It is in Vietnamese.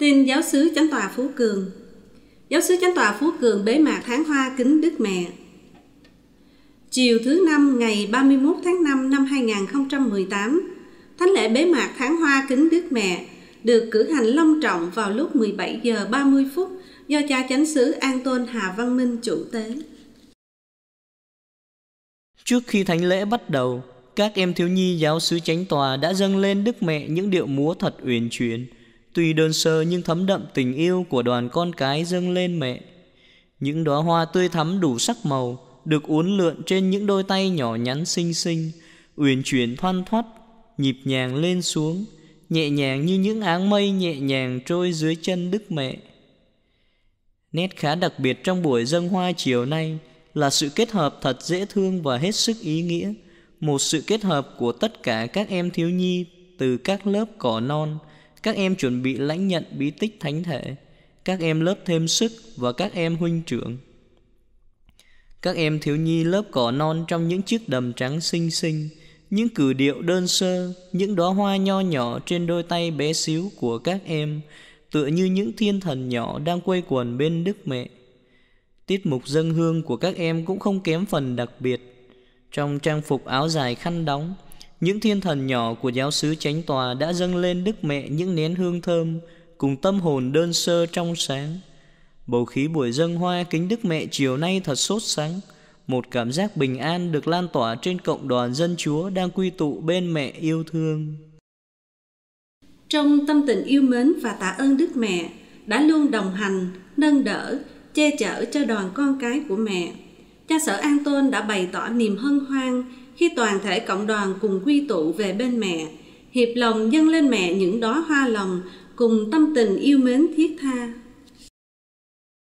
Tin giáo sứ Chánh tòa Phú Cường. Giáo sứ Chánh tòa Phú Cường bế mạc tháng hoa kính Đức Mẹ. Chiều thứ năm ngày 31 tháng 5 năm 2018, thánh lễ bế mạc tháng hoa kính Đức Mẹ được cử hành long trọng vào lúc 17 giờ 30 phút do cha chánh xứ An Tôn Hà Văn Minh chủ tế. Trước khi thánh lễ bắt đầu, các em thiếu nhi giáo sứ chánh tòa đã dâng lên Đức Mẹ những điệu múa thật uyển chuyển, Tuy đơn sơ nhưng thấm đậm tình yêu của đoàn con cái dâng lên mẹ. Những đóa hoa tươi thắm đủ sắc màu được uốn lượn trên những đôi tay nhỏ nhắn xinh xinh, uyển chuyển thoăn thoắt, nhịp nhàng lên xuống, nhẹ nhàng như những áng mây nhẹ nhàng trôi dưới chân Đức Mẹ. Nét khá đặc biệt trong buổi dâng hoa chiều nay là sự kết hợp thật dễ thương và hết sức ý nghĩa, một sự kết hợp của tất cả các em thiếu nhi từ các lớp cỏ non, các em chuẩn bị lãnh nhận bí tích thánh thể, các em lớp thêm sức và các em huynh trưởng. Các em thiếu nhi lớp cỏ non trong những chiếc đầm trắng xinh xinh, những cử điệu đơn sơ, những đóa hoa nho nhỏ trên đôi tay bé xíu của các em, tựa như những thiên thần nhỏ đang quây quần bên Đức Mẹ. Tiết mục dân hương của các em cũng không kém phần đặc biệt. Trong trang phục áo dài khăn đóng, những thiên thần nhỏ của giáo sứ chánh tòa đã dâng lên Đức Mẹ những nén hương thơm cùng tâm hồn đơn sơ trong sáng. Bầu khí buổi dâng hoa kính Đức Mẹ chiều nay thật sốt sáng. Một cảm giác bình an được lan tỏa trên cộng đoàn dân Chúa đang quy tụ bên mẹ yêu thương. Trong tâm tình yêu mến và tạ ơn Đức Mẹ đã luôn đồng hành, nâng đỡ, che chở cho đoàn con cái của mẹ. Cha sở An Tôn đã bày tỏ niềm hân hoan khi toàn thể cộng đoàn cùng quy tụ về bên mẹ, hiệp lòng dâng lên mẹ những đóa hoa lòng cùng tâm tình yêu mến thiết tha.